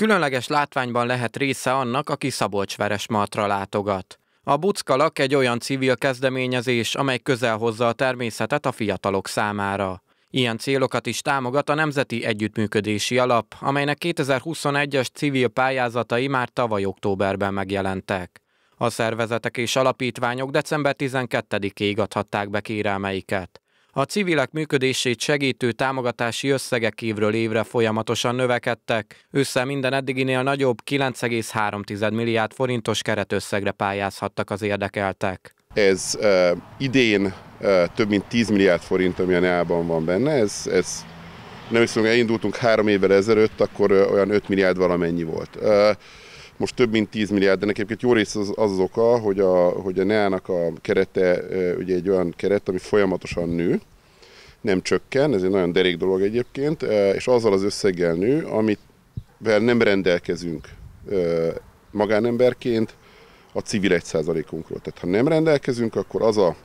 Különleges látványban lehet része annak, aki Szabolcsveres veres Martra látogat. A Buckalak egy olyan civil kezdeményezés, amely közel hozza a természetet a fiatalok számára. Ilyen célokat is támogat a Nemzeti Együttműködési Alap, amelynek 2021-es civil pályázatai már tavaly októberben megjelentek. A szervezetek és alapítványok december 12-ig adhatták be kérelmeiket. A civilek működését segítő támogatási összegek évről évre folyamatosan növekedtek, össze minden eddiginél nagyobb 9,3 milliárd forintos keretösszegre pályázhattak az érdekeltek. Ez uh, idén uh, több mint 10 milliárd forint, ami a NEA-ban van benne, ez, ez nem hiszem, elindultunk három évvel ezelőtt, akkor uh, olyan 5 milliárd valamennyi volt. Uh, most több mint 10 milliárd, de egyébként jó rész az, az, az oka, hogy a, hogy a NEA-nak a kerete ugye egy olyan keret, ami folyamatosan nő, nem csökken, ez egy nagyon derék dolog egyébként, és azzal az összeggel nő, amit nem rendelkezünk magánemberként a civil 1 Tehát ha nem rendelkezünk, akkor az a,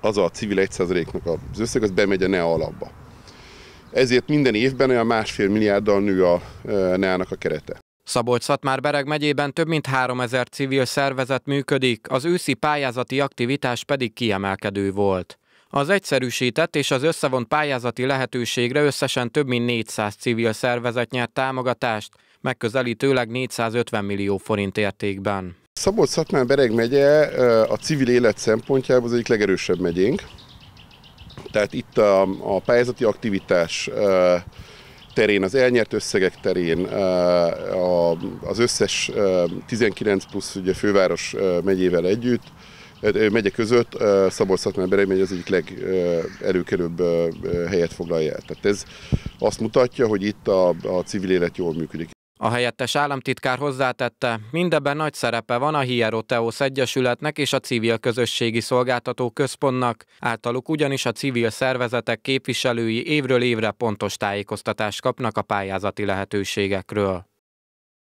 az a civil 1%-nak az összeg, az bemegy a NEA alapba. Ezért minden évben olyan másfél milliárddal nő a NEA-nak a kerete. Szabolcs-Szatmár-Bereg megyében több mint 3000 civil szervezet működik, az őszi pályázati aktivitás pedig kiemelkedő volt. Az egyszerűsített és az összevont pályázati lehetőségre összesen több mint 400 civil szervezet nyert támogatást, megközelítőleg 450 millió forint értékben. Szabolcs-Szatmár-Bereg megye eh, a civil élet szempontjából az egyik legerősebb megyénk. Tehát itt a, a pályázati aktivitás eh, terén, az elnyert összegek terén, az összes 19 plusz ugye főváros megyével együtt, megye között szabolcs szatmár megy az egyik legelőkelőbb helyet foglalja el. Tehát ez azt mutatja, hogy itt a, a civil élet jól működik. A helyettes államtitkár hozzátette, mindebben nagy szerepe van a Hieroteos Egyesületnek és a Civil Közösségi Szolgáltató Központnak, általuk ugyanis a civil szervezetek képviselői évről évre pontos tájékoztatást kapnak a pályázati lehetőségekről.